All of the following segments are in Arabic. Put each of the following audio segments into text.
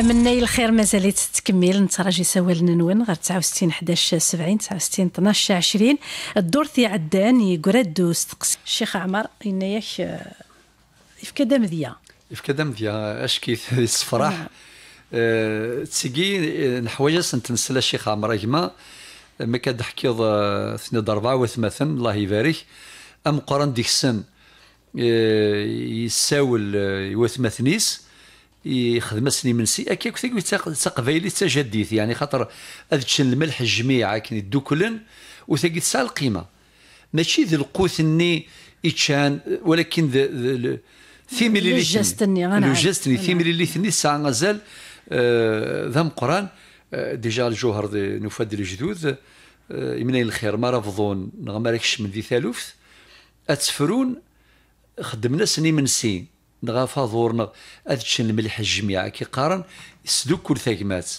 امني الخير مازالت تكمل نتراجي سوال نوين غير 69 11 70 69 12 20 الدور في عدان يقرد استقس الشيخ عمر انياك يفكا دام ذيا يفكا دام ذيا اشكي الصفراح نعم. آه، تسيقي آه، نحوايج نتنسل الشيخ عمر جما ما كتحكيض وثمثن الله يبارك ام قران ديك السن آه، يساول وثمثنيس يخدم السن منسي اكا كثير تقبيلي تجديث يعني خاطر اذشن الملح الجميع كي دوكلن وثاقي تسع القيمه ماشي ذي القوث ني يتشان ولكن ملي ذا ثيمي اللي لجستني لجستني ثيمي اللي ثني ساعة غزال آه، ذم قران آه، ديجا الجوهر دي نفاد الجدود آه، يمنين الخير ما رفضون نغمركش من ذي ثالوث اتسفرون خدمنا سني منسين نغا فاضورنا نغ تشن الملح الجميع كي قارن يسدوك كل ثاكمات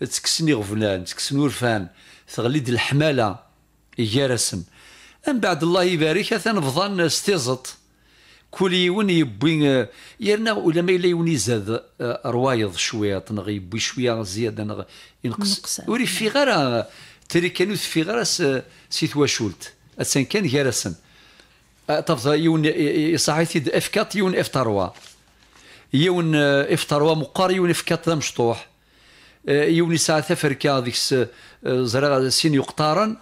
تكسني غفلان تكسن ورفان تغليد الحماله يارسن من بعد الله يبارك اثن فضان استيزط كل يون يبوي يرنا ولا ما الا يون يزاد روايض شويه نغي يبوي شويه زياده نغ ينقص وري في غير تري كانو في غير سيتواشولت اسان كان يارسن تفضل يون صحيتي اف 4 يون اف 3 يون آه، اف 3 مقار يون اف 4 مشطوح آه، يوني ساعة تفركا هذيك آه، زرا سين يقطارن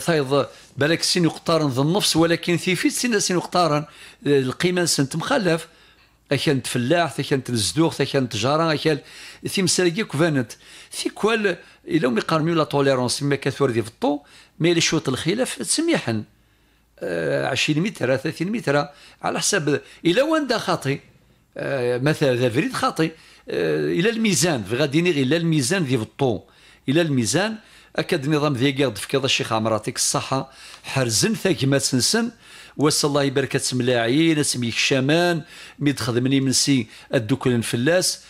ثايض بالك سين يقطارن ذا النفس ولكن في ثيفيت سين سين يقطارن القيمة سنت مخلف أكان تفلاح أكان الزدوغ أكان تجارة أكان في مسالكي كوفانت في كوال إلا مي قارميو لا توليرونس ما كثور ذي فطو مي لي شوط الخلاف سميحن 20 متر 30 متر على حسب الى وين خاطي آه، مثلا ذا فريد خاطي آه، الى الميزان غادي نيغي الى الميزان ذي الطو الى الميزان اكد النظام ذي قاعد في كذا الشيخ عمر يعطيك الصحه حرزن ما سنسن واس الله يبارك تسملاعين اسميك شمان مني من سي الدكل الفلاس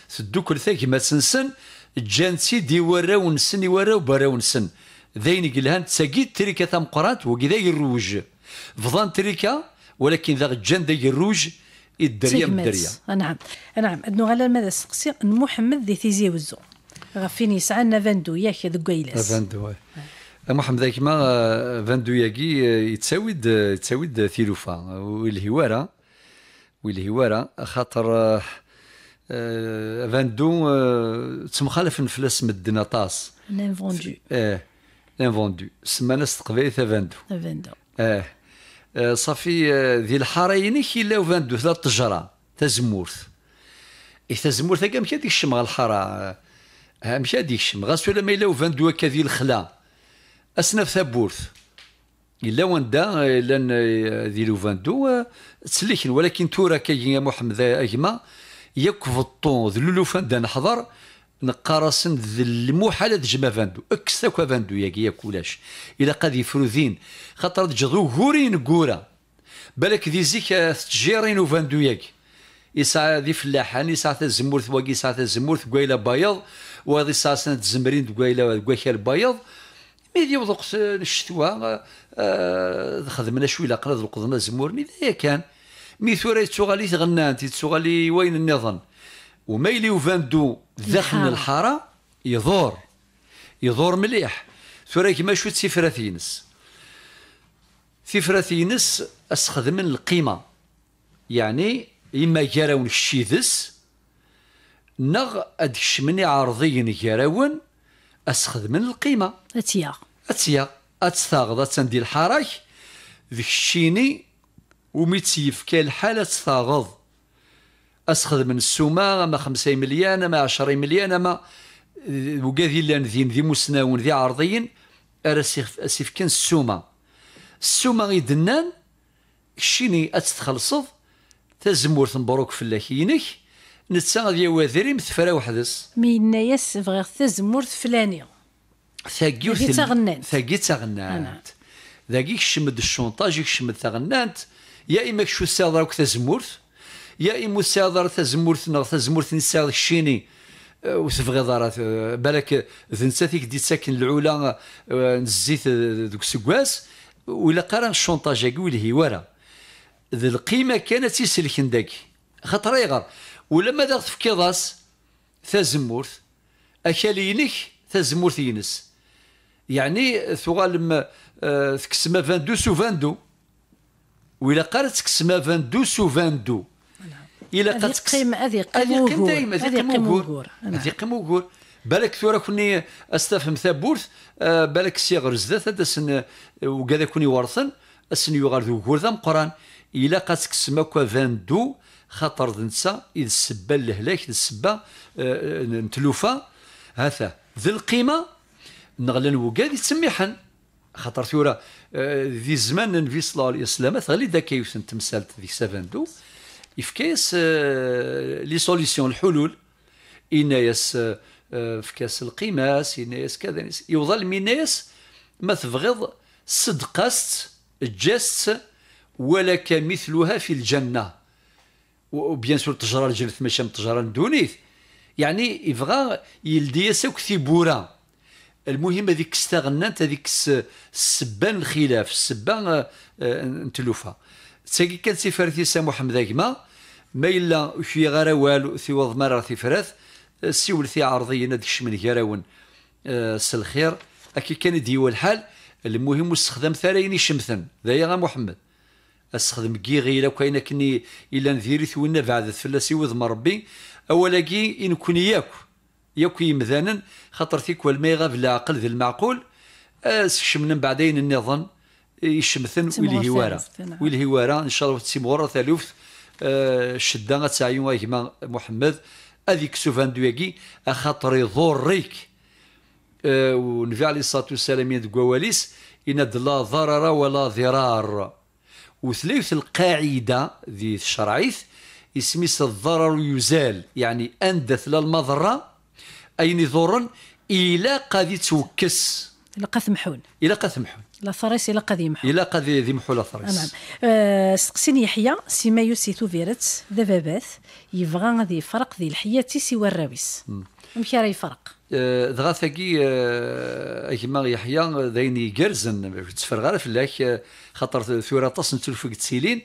ثاك ما سنسن جانسي دي وراو نسن وراو براو نسن ذين قلهان تساقيد تريكه ثم قرات وكذا يروج فضان تريكا ولكن ذا جان داير الروج الدريه من الدريه نعم نعم نوغ على ماذا سقسي محمد ذي تيزي وزو غفين يسعى لنا فاندو ياك ذو كايلاس فاندو محمد ذاك ما فاندو ياكي يتساود يتساود ثيلوفا والهواره والهواره خاطر فاندو تمخالف نفلس مدنا طاس لانفوندو إيه. اه لانفوندو ناس تقبيل فاندو فاندو اه آه، صافي آه، ذي الحراين كيلاو 22 تاع الطجره تاع الزمورث إيه تازمورث الزمورث هكا مشى ديك الشمغة الحرا آه، مشى ديك الشمغة غاس ولا ما يلاو 22 هكا ذي الخلا اسناف ثابورث الا وندا الا ذي لو 22 تسلكن ولكن تورا كي يا محمد اجما يكفطون ذلولو فندا نحضر نقارسن المحال تجمع فاندو اكس فاندو ياك ياكولاش ولاش الا قاد يفرودين خاطر تجدو غورين كورا بالك ذي زيك تجيرين وفاندو ياك يسعى ذي فلاحان يسعى الزمورث واقي يسعى تا الزمورث كوايلا بيض وهذه يسعى سنة الزمرين كوايلا كوايلا بيض ميدي وضوق الشتوى آه، خدمنا شوي قرا ذو القضمه الزمور مي كان مي ثورة تسوغالي تغنانت تسوغالي وين النظام وما يلي وفاندو ذخن الحاره يدور يدور مليح ثورا كيما شو تسيفراثينس أسخذ من القيمه يعني إما جراون الشيذس نغ مني عرضيين جراون من القيمة أتيا أتيا أتستغض أتندي الحراك الشيني وميتسيف كالحالة أتستغض اسخذ من السومه اما 5 مليان اما 10 مليان اما آه، وكاذي لان ذي ذي مسناون ذي عرضيين ارا سيف كان السومه السومه دنان شيني اتتخلصض تزمور مبروك فلاك ينك نتسا غادي واذري مثفرا وحدس مينا ياس بغيغ تزمور فلاني ثاقي تغنان ثاقي تغنان ذاكي شمد الشونطاج شمد تغنان يا اما سي ساضرك تزمورت يا إما ساضر تزمورت نغ تزمورت نساض الشيني أه، وتبغي ضرات أه، بالك ذنساتيك دي ساكن العلا أه، نزيت ذوك السكواس ولا قرا الشونطاج ورا ذي القيمه كانت تسلك داك خاطر يغر ولما داغ تفكيضاس تازمورت اكالينك تازمورت ينس يعني ثغال ما تكسما فاندو سو فاندو ولا قرا تكسما فاندو سو فاندو الى قد قيم هذه قيم دائما هذه قيم وقور هذه نعم. قيم وقور بالك ثورة كوني استفهم ثابورت آه، بالك سي زدات هذا سن آه، وكذا كوني ورثن السن يغار ذو ذا مقران الى قد سماك فان دو خاطر نسا اذ السبه الهلاك السبه آه، نتلوفا هذا ذي القيمه نغلى نوكاد يتسميحن خاطر ثورة ذي الزمان نبي صلى الله عليه وسلم غالي ذاك يوسن تمثال ذي دو يفكاس آه، لي سوليسيون الحلول ينايس آه، آه، فكاس القماس ينايس كذا يوضل مينايس ما تبغض صدقست جست ولك مثلها في الجنه وبيان سور تجرى الجنة ماشي من تجرى ندونيث يعني يفغا يلدي يساك ثيبورا المهم هذيك استغنت هذيك السبان الخلاف السبان آه، نتلوفا تساكي كان سفارثي سامو حمد أجما ما إلا في غير والو في وض مرة تفرث السيول في آه، عرضيين هذيك الشمن غيرون الخير آه، أكي كان ديو الحال المهم استخدم ثارين شمثن ذايا محمد استخدم كي غير كاين كني الا نذيري ثوينا بعد فلاسي وذم ربي اولا كي ان كون ياك ياك يمذانا خاطر فيك والميغا في العقل ذي المعقول اسكشم من بعدين النظام يشمثن ويلي هوارا آه. ان شاء الله تيمور ثالوث الشده آه، غتساعيو يما محمد هذيك سوفان دويكي اخاطر يضريك أه ونبي عليه الصلاه والسلام يد كواليس ان لا ضرر ولا ضرار وثلاث القاعده ذي الشرعيث اسميس الضرر يزال يعني اندث للمضره اين ضر الى قد توكس الى محون الى محون لافاريس الى قديم الى قديم ذمحو لافاريس نعم آه، سقسين يحيى سي سيما فيرت توفيرت ذبابات يبغى غادي يفرق ذي الحياه سوى الراويس امشي راه يفرق آه، دغا ثاكي اجما آه، يحيى ذيني جرزن تفرغ غير فلاك خاطر ثورة طاس تلفك تسيلين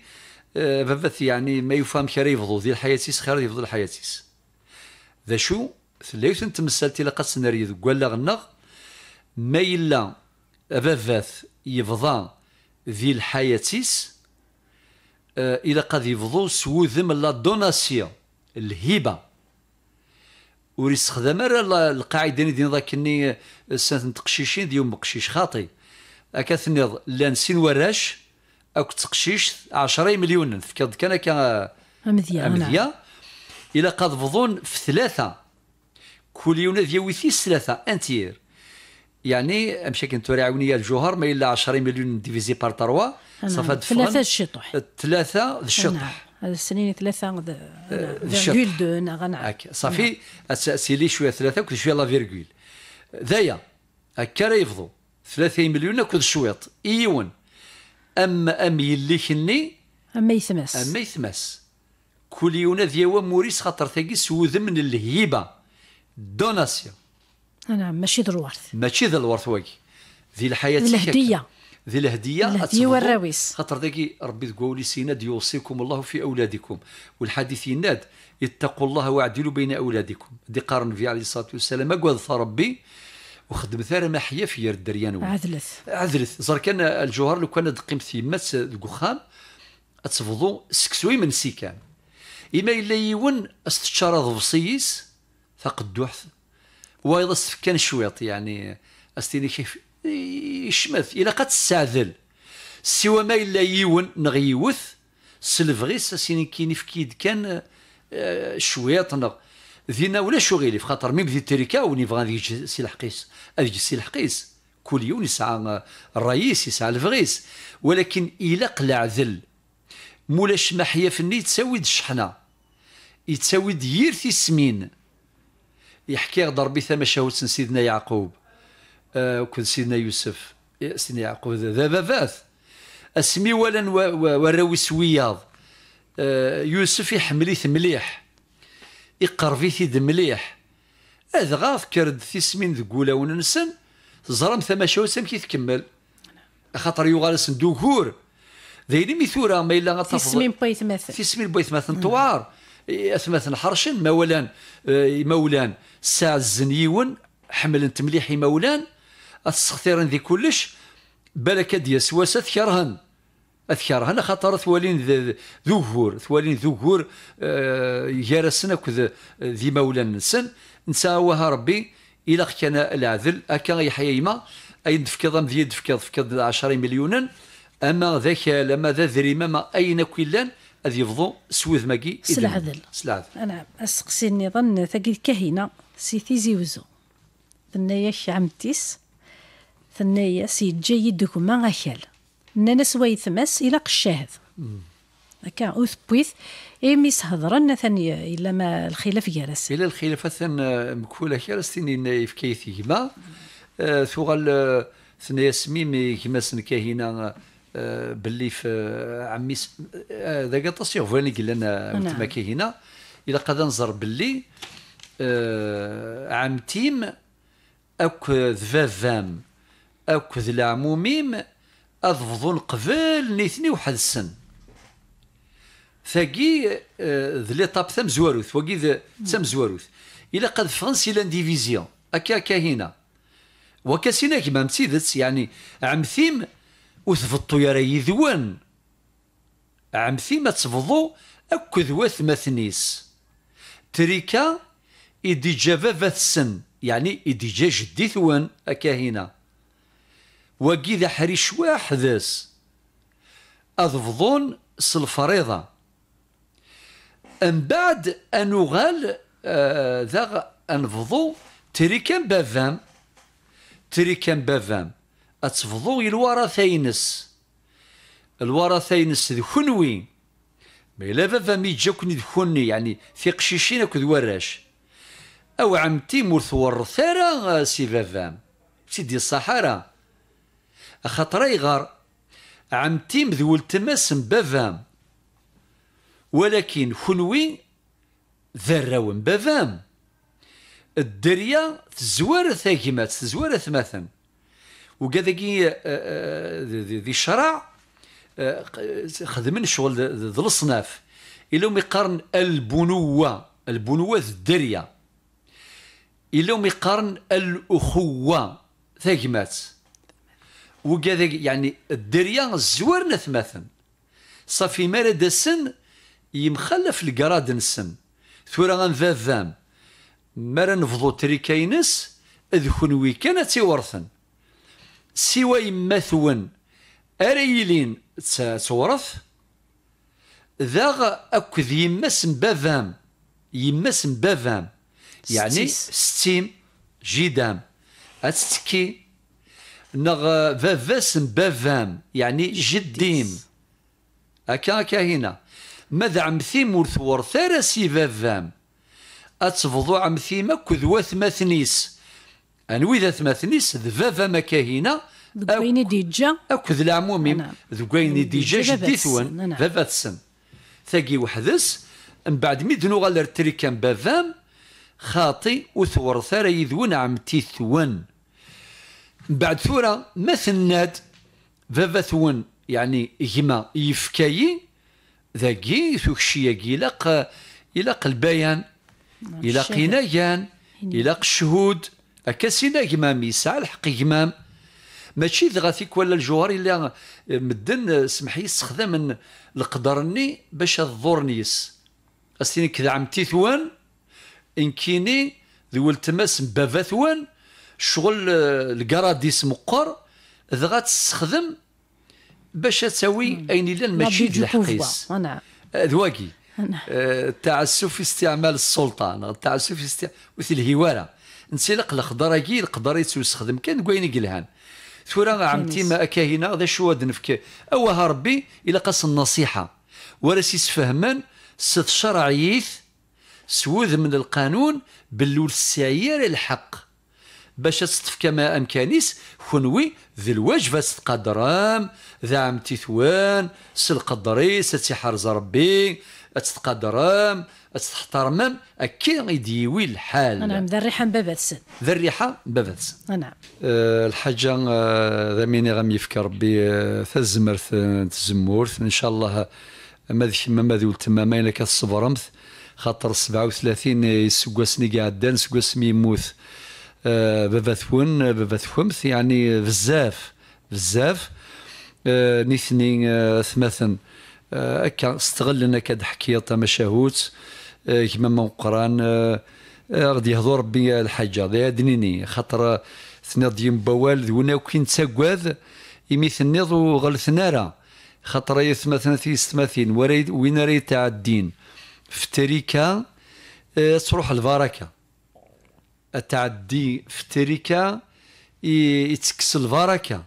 بابث يعني ما يفهم راه يفضو ذي الحياتيس خير يفضو الحياتيس ذا شو ثلاثة تمثلت إلى قد سيناريو لا غنغ ما إلا بابات يفضى ذي الحياتيس آه، الى قد يفضو سوذم لا دوناسيون الهبه ور القاعده دين ذاك آه، سنه تقشيشين ديوم مقشيش خاطي هكا ثنيض لان سين وراش اك تقشيش 10 مليون تفكر كان هكا امذيه امذيه الى قد فضون في ثلاثه كل يوم ذي ثلاثه انتير يعني مشى كان تراعونية الجوهر ما إلا 10 مليون ديفيزي بار تروا نعم. صافا دفعنا ثلاثة الشطح ثلاثة الشطح هذا السنين ثلاثة فيرغول دو غنعرف صافي نعم. سيلي شوية ثلاثة وكل شوية لا فيرغول ذايا هكا راه يفضوا 30 مليون كل شويط ايون اما ام يلي كني اما يثمس اما يثمس كل يوم ذيوا موريس خاطر تاقي سوذ من الهيبه دوناسيون نعم ماشي ذا الورث ماشي ذا الورث وي ذي الحياه ذي الهديه ذي الهديه الهديه والراويس خاطر ذاكي ربي تقول لي سيناد يوصيكم الله في اولادكم والحديث يناد اتقوا الله واعدلوا بين اولادكم دي قارن في عليه الصلاه والسلام ما اقوى ربي وخدم ثار ما حيا في الدريان عذلث عذلث زر كان الجوهر لو كان دقيم مات الكخام اتفضوا سكسوي من سيكان إما إلا يون استشارة ضفصيس ثقدوح وايضا كان شويط يعني استيني كيف يشمث الى قد تستعذل سوى ما الا يون نغيوث سلفغيس غيس سيني كيني فكيد كان آه، شويط نغ دينا ولا شو غيلي في خاطر مي دي تريكا وني بغا نجي سي الحقيس اجي سي الحقيس كل يوم يسعى الرئيس يسعى الفغيس ولكن الى قلع ذل مولاش ما حيا فني تساوي الشحنه يتساوي دير السمين يحكي غدر بثا مشاهد سيدنا يعقوب وكل آه، سيدنا يوسف سيدنا يعقوب ذا فاث اسمي ولا وراوي سوياض آه، يوسف يحمليث مليح يقرفيث مليح هذا غاف كرد في سمين ذقولا وننسن زرم ثما شو سمكي تكمل خاطر يوغال سندوكور ذايني ميثورا ما الا سمين تسمين مثلا مثل سمين بويث مثل طوار اثمثن حرشن مولان آه، مولان ساع الزنيون حملنت مليح مولان السختيرن ذي كلش بلك دياس واسا تكرهن اذكرهن خاطر ثوالين ذوهور ثوالين ذوهور آه، يارسن كذ ذي مولان نسن نساوها ربي الى كان العذل اكا يحيى يما اي دفك ضم ذي دفك دفك 10 مليون اما ذاك لما ذا ذريما ما اين كلان اذ يفضو سويث ماكي سلعذل سلعذل نعم اسقسي النظام ثقيل كهينه سي تيزي وزو ثنايا شعمتيس ثنايا سي جاي دوكما غاشال نانا سواي ثماس الى قشاهد هكا اوث بويث إيميس هضرنا ثاني إلا ما الخلاف جالس إلا الخلاف ثان مكولة جالس ثاني كيثي ما آه، ثغال ثنايا سميمي سميم يما سنكاهينا آه، باللي في عمي هذا آه، كاع تسيغفاني قال لنا نعم. تما كي هنا الى قد نزر باللي آه، تيم اوك ذفافام اك ذلعموميم اضفضون قبل نيثني وحد السن ثاقي ذلي طاب ثم زواروث وكي ثم زواروث الى قد فرنسي لانديفيزيون اكا كا هنا وكاسينا كيما مسيدس يعني عم ثيم يا راي ذوان عمثي ما تبضو أكد وثمثنيس تريكا إدي جبابة السن يعني إدي جا جدي ثوان أكاهنا وكي ذا حريش واحدس أضفضون سلفريضة من بعد أنوغال غال آه، ذا أنفضو تريكا بافام تريكا بافام أتفضو الورثة الورثينس الورثة ينس ذخنوي ما إلا فافا ميجاكني ذخني يعني في قشيشين أكو ذوراش أو عمتي مورث ورثارا سي فافا سيدي الصحارى أخطر يغار عمتي مذول تماس بافا ولكن خنوي ذراو بافام الدريه تزوارث هيمات تزوارث مثلا وكذاكي آه، آه، ذي الشرع آه، خدمن شغل ذي الصناف إلا يقارن البنوة البنوة الدرية إلا يقارن الأخوة ثاقمات وكذا يعني الدرية الزوار نثماثن صافي مارا السن يمخلف القراد نسن ثورا ذا الذام مارا نفضو تريكاينس اذ كنوي كان تيورثن سوى يمثون أريلين تورث ذاغ اكذ يماس بافام يماس بافام يعني ستيم جدام أتسكي نغ فافاس بافام يعني جديم هكا اكا هنا ماذا عم ثيم ورثارة سي فافام أتفضو عمثي مكذوات مثنيس أنوي ذا ثماثنيس ذ بابا ما كاهينا ديجا أكو ذ العموم نعم. ذو ديجا جديثون بابا السن ثاقي وحدس من بعد مي دنو غالر تريكان بافام خاطي وثور ثرا يذون عمتي ثون من بعد ثورة ما ثناد فافا ثون يعني هما يفكاي ذاقي ثوكشي يلاق يلاق البيان نعم، يلاق ينايان يلاق الشهود هكا سينا قمام يسعى الحق ماشي دغا ولا الجواري اللي مدن سمحي استخدم القدرني باش الضر نيس استيني كذا عم تيثوان ان كيني ذو التماس بافا ثوان شغل آه، الكراديس مقر دغا تستخدم باش تساوي اين الا ماشي الحقيس ذواكي تاع السوفي استعمال السلطان التعسف في استعمال وثي الهواره نسلق كي يقدر يستخدم كان كوين كلهان ثورا عمتي ما كاهنا هذا شو نفك اوها ربي الى قص النصيحه وراسي سفهمان ست شرعيث سوذ من القانون بلول السعير الحق باش تستفك ما امكانيس خنوي ذي الواجب تقدرام ذا عمتي ثوان سلقدري حرز ربي تتقدرام استحضر مام اكي غيديوي الحال نعم ذا الريحه من باب السن ذا الريحه من بابا السن نعم أه الحاجه أه، ذا ميني غام يفكر ربي تزمرت أه، تزمورت ان شاء الله أه، ما ذي ما ذي التمامه الا خاطر 37 يسقاسني سني دان سقاس مي يموت بابا ثون بابا ثومث يعني بزاف بزاف أه نيثني ثماثن استغل هكا استغلنا كاد مشاهوت آه، كيما ما وقران آه، آه، غادي يهضر ربي الحاجه غادي دنيني خاطر ديم يمبوال ذونا كي نتسكواذ إمي ثنيض وغلثنا راه خاطر يثمثنا في ستماثين وين راهي تاع الدين في تريكا تروح البركه التعدي في تريكا يتكس البركه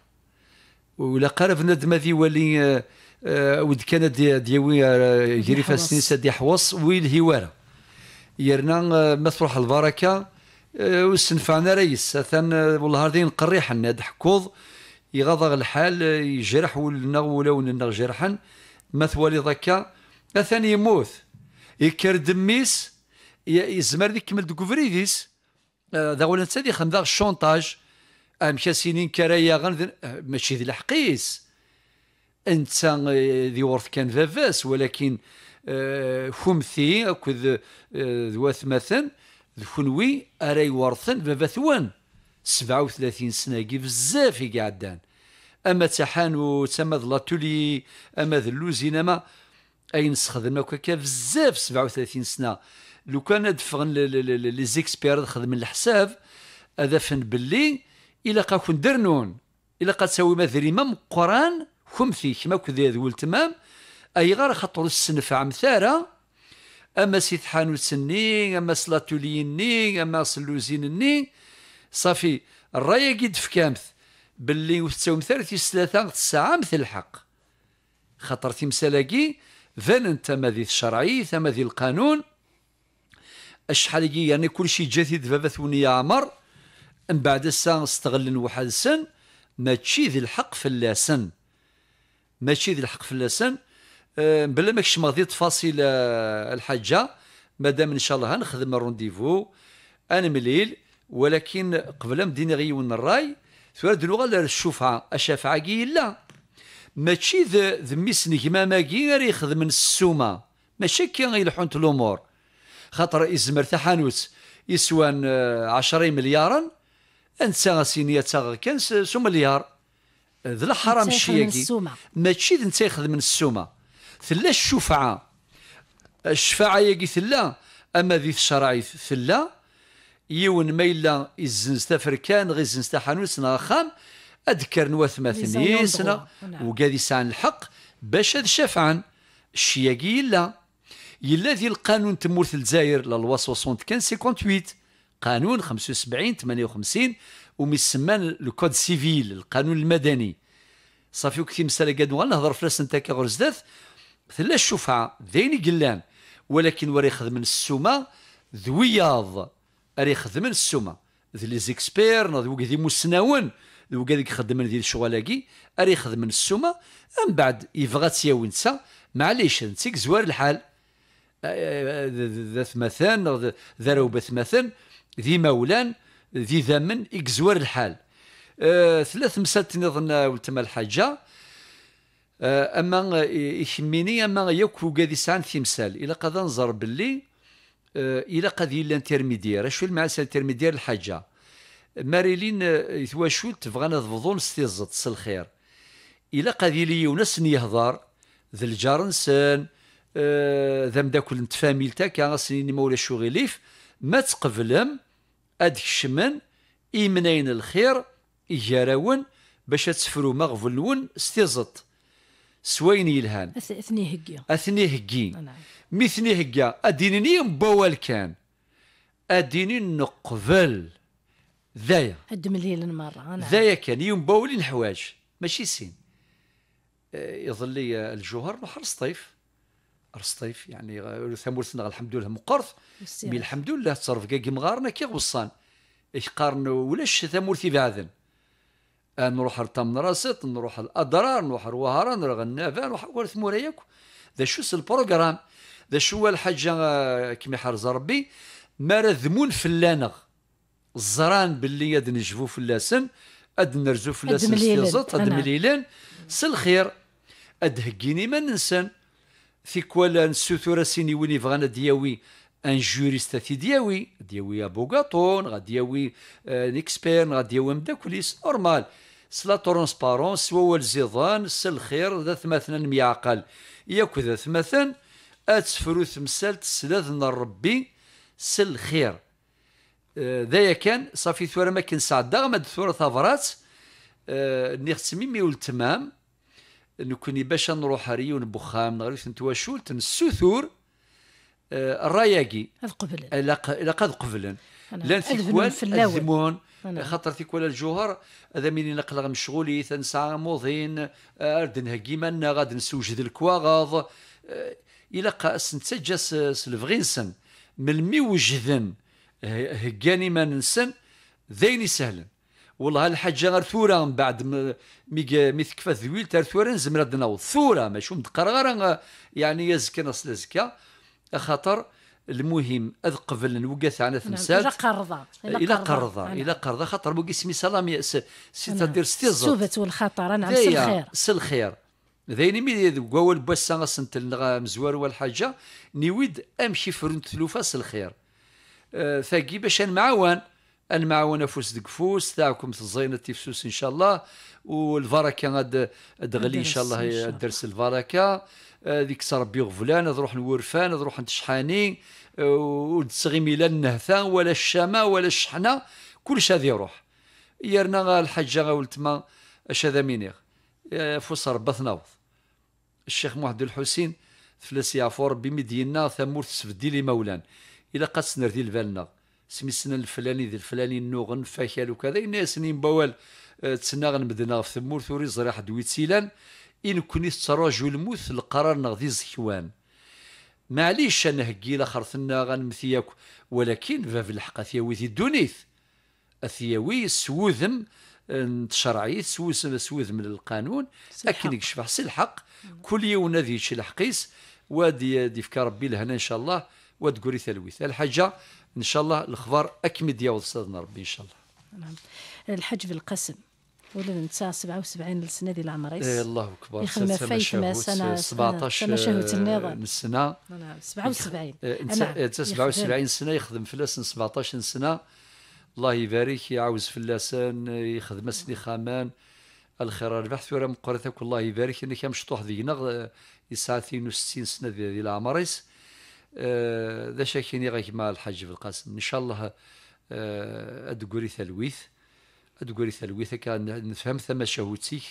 ولا قرب ندم ذي ولي آه، ود كان ديوي يجري آه، في السنين دي حوص والهواره يرنا آه، ما تروح البركه وسنفعنا ريس ثان والله هذين قريح الناد حكوض يغضغ الحال يجرح ولنا ولون جرحا ما ثوالي ذكا ثاني يموت يكر دميس يزمر ذيك كمل دكوفريديس ذا ولا تسدي ذي الشونطاج الشونتاج ام كاسينين كرايا غن ماشي ذي الحقيس انت آه، ذي ورث كان فافاس ولكن آه، خمثي اكد آه، ذوات مثلا كنوي اري يورثن فافاثوان 37 سنه كي بزاف كي عدان اما تحانو تما ظلاتولي اما اللوزين اما اين نستخدم هكاك بزاف 37 سنه لو كان دفغن لي زيكسبير خدم الحساب هذا فن باللي الا قاكون درنون الا قا تساوي قتساوي مذريمه قران كمثي كما كذا ذو التمام غير خاطر السنفع مثارة اما سي سنين اما سلاتوليني اما سلوزينني صافي الرايه في كامث باللي وتساوم ثلاثة ثلاثة ساعة مثل الحق خاطر تمثالاكي فان انت ماذي الشرعي تما ذي القانون كي يعني كل شيء جاثي دفافا ثوني يا عمر من بعد الساعة استغل واحد السن تشي ذي الحق في اللاسن ماشي ذي الحق في اللسان آه، بلا ما كش ماضي تفاصيل آه، الحاجه مادام ان شاء الله غنخدم الرونديفو انا مليل ولكن قبل ما ديني غيون الراي سؤال دلوغا الشفعه الشفعه كي لا ماشي ما نجماماكي غير يخدم السومه ماشي كي غيلحون الامور خاطر يزمر تحانوت يسوان 10 آه، مليارا انت سينيات تاغ كان سو مليار ذ الحرام الشياكي ماشي تنتاخذ من السومه ثلا الشفعه الشفاعه ياكي ثلا اما ذي الشرعي ثلا يون ما الا الزنز تفركان غير الزنز تاع سنا خام اذكر نواثما ثنيسنا وكادي نعم. سان الحق باش هذا شفعا الشياكي لا يلا ذي القانون تمورث الجزائر لا لوا 75 58 قانون 75 58 ومسمان لو سيفيل القانون المدني صافي وكي مساله قاد نهضر فلاس انت غير زداث ثلا الشفعة داين قلان ولكن وري خدمن السومه ذوياض اري خدمن السومه ذ لي زيكسبير نض وكا ذي مسناون وكا ذيك خدمن ذي الشغلاكي اري خدمن السومه من بعد يفغا تسياو نتا معليش نسيك زوار الحال ذات مثلا ذا روبة مثلا ذي مولان ذي ذمن إكزوار الحال آه ثلاث مسات نظن ولتما الحاجه أه، اما يهمني اما قادي وكاد في مسال إلا قد نزر باللي أه، إلا قد يلا انترميديير اشو المعسل الحاجه ماريلين أه، يتواشو تبغى نضبضون ستيزت الخير إلا قد يلي يونس يهضر ذا الجارنسن ذا مداكل نتفاميلتا كان سنين مولا غليف ما تقبلهم ad kecmen الخير lxir باش تسفروا مغفلون ستيزط سوين يلهان اثني هكي اثني هكي نعم. مي اثني اديني ادينيني مبوال كان اديني نقفل ذايا هد مليل مرة ذايا كان يوم بولين حواج ماشي سين آه، يظل لي الجوهر نحر طيف رسطيف يعني آه، سنغ الحمد لله مقرث مي الحمد لله تصرف كاكي مغارنا كي غوصان اش قارن ولاش في بعدن آه، نروح رتم راسط نروح الاضرار نروح لوهران نروح النافع نروح ثمور ياك ذا شو البروغرام ذا شو الحاجه كيما حرز ربي ما رذمون فلانغ الزران باللي يد نجفو فلاسن اد نرزو فلاسن ستيزط اد مليلان سلخير اد هكيني ما ننسان في كوالا نسوثور سيني ويني فغانا دياوي ان جوريست في دياوي دياوي ابوغاطون غادياوي آه، نيكسبير غادياوي مداكوليس نورمال سلا ترونسبارون سوا الزيضان سل الخير ذا ثمثنا ميعقل ياك ذا ثمثن اتسفرو ثمسال تسلاذنا ربي سل الخير آه، ذايا كان صافي ثورا ما كنسعد غمد ثورة ثفرات آه، نيختمي ميول تمام نكوني باش نروح ريون بخام نغرس نتواشولت نسوثور آه، الراياكي قبل لقد قبل لان ثكوان الزمون خاطر ثكوان الجوهر هذا مين نقلق مشغولي ثنسعى موضين هكيما آه، انا غاد نسوجد الكواغاض الى آه، قاس نتجس سلفغينسن من المي وجدن هكاني ما ننسن ذيني سهلن والله الحاجه غير ثوره من بعد مي تكفى ذويل تاع ثوره نزمر نوض ثوره ماشي غير يعني يزكى نص لزكا خاطر المهم اذ قبل نوقف على تمثال نعم، الى قرضه الى قرضه نعم. الى قرضه خاطر موقي سمي سلام ستي ستيزو نعم. سوبت والخطر انا سي الخير سي الخير ذيني مي قوال بوسا غسنتل مزوار والحاجه نيود امشي فرنت لوفا سي الخير أه، ثاقي باش نعاون المعاونة فوس دك فوس تاعكم تزينة تفسوس إن شاء الله والبركة غاد تغلي إن شاء الله درس البركة ذيك ربي غفلان نروح نورفان نروح نتشحاني وتسغيمي لا النهثان ولا الشماء ولا الشحنة كل شيء هذا يروح يرنا الحجة ولتما اش هذا مينيغ فوس ربي الشيخ محمد الحسين فلسي عفو ربي ثمور تسفدي لي مولان إلا قد سنردي لبالنا سميسنا الفلاني ذي الفلاني النوغن فاكال وكذا الناس سنين بوال آه، تسناغن بدنا في ثمور ثوري زراح دويت سيلان إن كوني تراجو الموث القرار نغذي زكوان معليش انا هكي لا خرثنا غنمثياك ولكن باب الحق اثياوي ذي الدونيث اثياوي سوذم آه، تشرعيت سوس سوذ من القانون لكن يكشف سي الحق كل يوم ذي شي الحقيس ودي دي ربي لهنا ان شاء الله وتقولي ثلويث الحاجه ان شاء الله الاخبار اكمد يا استاذنا ربي ان شاء الله نعم الحج بالقسم ولد نتاع 77 السنه ديال العمر إيه الله اكبر يخدم فايت ما سنه 17 سنه شهوت النظام من آه، نعم 77 انت 77 سنه يخدم في لاسن 17 سنه الله يبارك يعاوز في اللسان يخدم اسلي خامان الخير البحث ورا مقرتك الله يبارك انك مشطوح ذينا يسعى 62 سنه ديال العمر آه، ذا شاكيني غيك مع الحاج بالقاسم ان شاء الله آه، ادقوري ثلويث ادقوري ثلويث كان نفهم ثم شهوتيك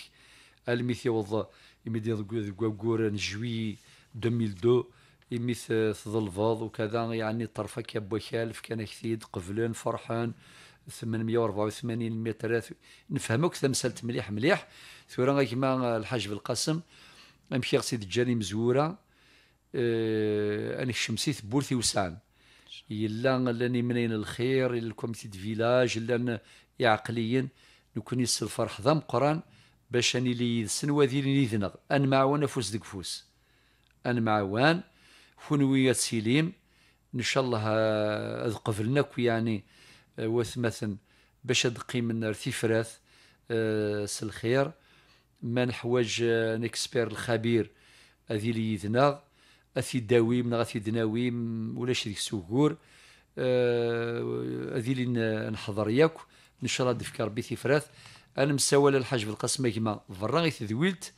الميثي يوض يميد يقور نجوي 2002 يميث تظل آه، فاض وكذا يعني طرفك يا بوكالف كان كثير قفلان فرحان 884 متر نفهمك سالت مليح مليح ثورا كيما الحاج بالقاسم امشي غسيد الجاني مزوره آه، انك الشمسي بورثي وسان يلا لاني منين الخير الكوميتي دي فيلاج لان عقليا نكون يسر الفرح ضم قران باش اني لي يدسن وذيري يذنغ ان معوان فوس دك فوس ان معوان فنوية سليم ان شاء الله آه، لناك يعني آه، وثمثن باش ادقي من ارتفراث أه سلخير من حواج نكسبير الخبير اذي لي يذنغ من نغ دناوي ولا شريك سوكور آه، هذه اللي نحضر ياك ان شاء الله دفك ربي تفراث انا مسوال الحاج بالقسمه كيما فرا غي تذويلت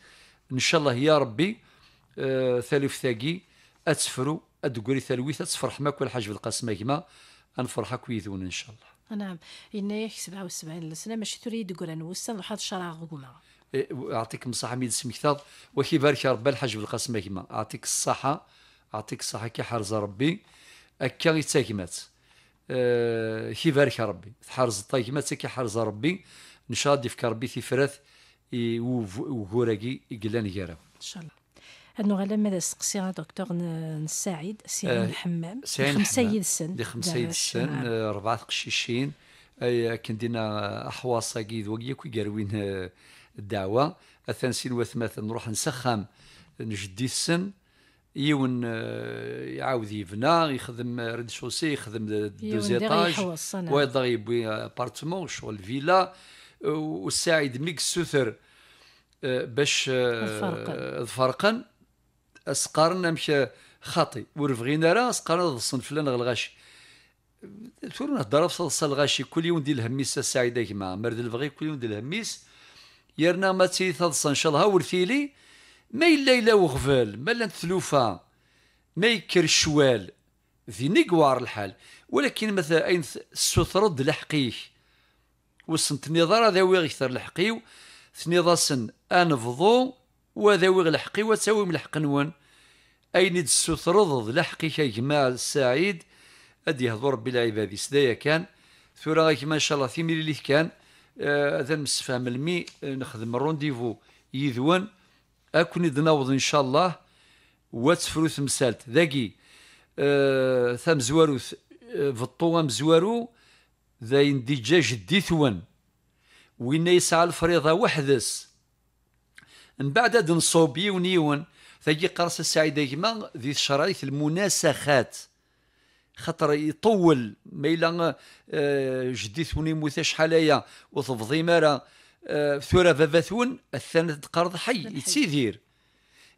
ان شاء الله يا ربي أه ثالف ثاقي اتسفرو ادقري ثلويث اتسفرح ماك الحاج بالقسمه كيما انفرحك ويذون ان شاء الله نعم إن يحسب 77 سنة ماشي تريد قران وسن لحد شراغ قوما يعطيكم إيه، الصحه ميد سمي كثر وكي بارك ربي الحاج بالقاسم كيما يعطيك الصحه يعطيك الصحه كي حرز ربي هكا يتاكمات أه كي بارك ربي تحرز الطاكمات كي حرز ربي ان شاء الله يفكر ربي تفرث وغوراكي يقلان يراو ان شاء الله هاد نغالا ماذا سقسي دكتور نساعد سي آه، الحمام سعيد خمسة يدسن دي خمسة السن آه، ربعة قشيشين كندينا احواصا كيد كي كيقاروين آه، الدعوه الثانسين وثماثا نروح نسخم نجدي السن يون آه، يعاود يبنى يخدم ريد شوسي يخدم دوزيطاج ويضغ يبوي ابارتمون شغل فيلا والساعد ميك سوثر آه، باش آه، الفرقن اسقارنا مش خاطي ورفغينا راه اسقرنا ضصن فلان الغاشي تورنا هضر في الغاشي كل يوم ندير الهميس السعيده كيما مرد الفغي كل يوم ندير الهميس يرنا ما تيثلص ان شاء الله ورثيلي ما الا الا وغفال ما لا تلوفا ما يكر الشوال ذي نقوار الحال ولكن مثلا اين سترد لحقيه وسنت نظر ذاوي غيثر لحقيو ثنيضاسن انفضو وذاوي لحقي وتساوي من الحق نون اين تسوثرض لحقي يا السعيد ادي هضر بلا العباد سدايا كان ثورا غيك ما ان شاء الله في ملي كان هذا آه، المسفهم المي آه، نخدم رونديفو يذون اكون يدناوض ان شاء الله واتفروس مسالت ذاكي أه ثم زوارو آه، فطو مزوارو ذاين ديجا جدي ثوان وين يسعى الفريضه وحدس من بعد هاد نصوب يون يون ثاجي قرص السعيده كما ذي الشرايط المناسخات خاطر يطول ما الا آه، جدي ثوني موثا شحال هيا وتفضي مارا آه، ثورا بابا ثون الثاني قرض حي يتسيدير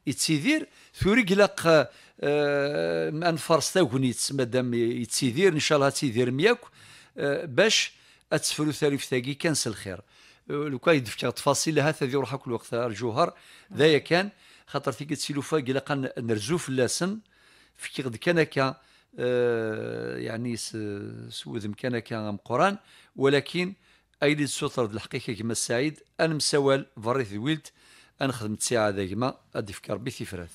يتسيدير ثوري قلق آه، ما نفرس تاكوني مادام يتسيدير ان شاء الله تسيدير مياك باش اتسفلو في ثاقي كانس الخير لو كان يدفك تفاصيل هذا ذي روحها كل وقت الجوهر ذايا كان خاطر تيك تسيلوفا قلق نرزو في كي غد كان هكا آه، يعني سوذ كان قران ولكن ايدي السطر الحقيقه كما السعيد انا مسوال فريث ويلت انا خدمت ساعه ذا كما ادي في كربي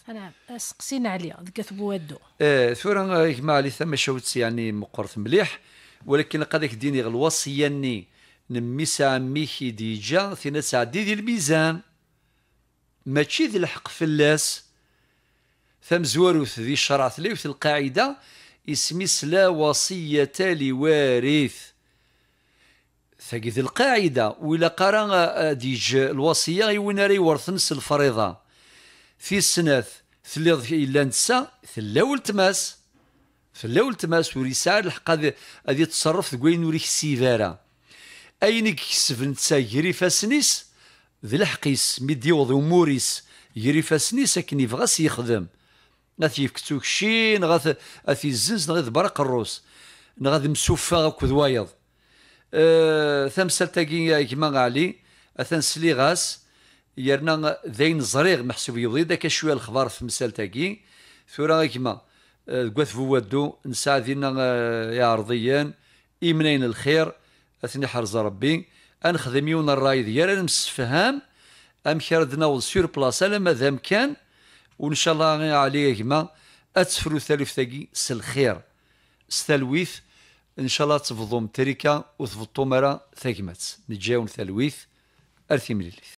نعم سقسينا عليها ذكات بوادو اه ثورا كما علي ثم شوت يعني مقرت مليح ولكن قد ديني الوصيه اني نمي ساميكي ديجا ثينا ساعة دي الميزان ما ذي الحق فلاس ثم زواروث ذي الشرع وثي القاعده اسمس لا وصية لوارث ثقيث القاعدة ولا قرا ديج الوصية يوين راه يورثنس الفريضة في السناث ثليض إلا نسا ثلا التماس ثلا التماس ورساء الحق هذه يتصرف ذكوين وريح السيفارة أين يكسب نتسا يجري فاسنيس ذي الحقيس مديوض وموريس يجري فاسنيس أكني يبغى يخدم غاث يفكتو شي نغاث اثي الزنز نغاث برق الروس نغاث مسوفا أكد ذوايض أه تمثال تاكي كما علي اثان سلي غاس يرنا ذين زريغ محسوب يوضي داك شوية الخبار في مثال تاكي ثورا كما أه، قوات فوادو ذينا أه، يا أرضيان إمنين الخير أثني حرز ربي أنخدم يون الراي ديالنا نمسفهام أم كردنا سور بلاصة لما ذام كان وان شاء الله عليه يا اتفرو ثالث ثقي سالخير ستالويف ان شاء الله تفضوا متركه وتفضوا مرا ثقمت نجاون ثالويف ارثي مليليث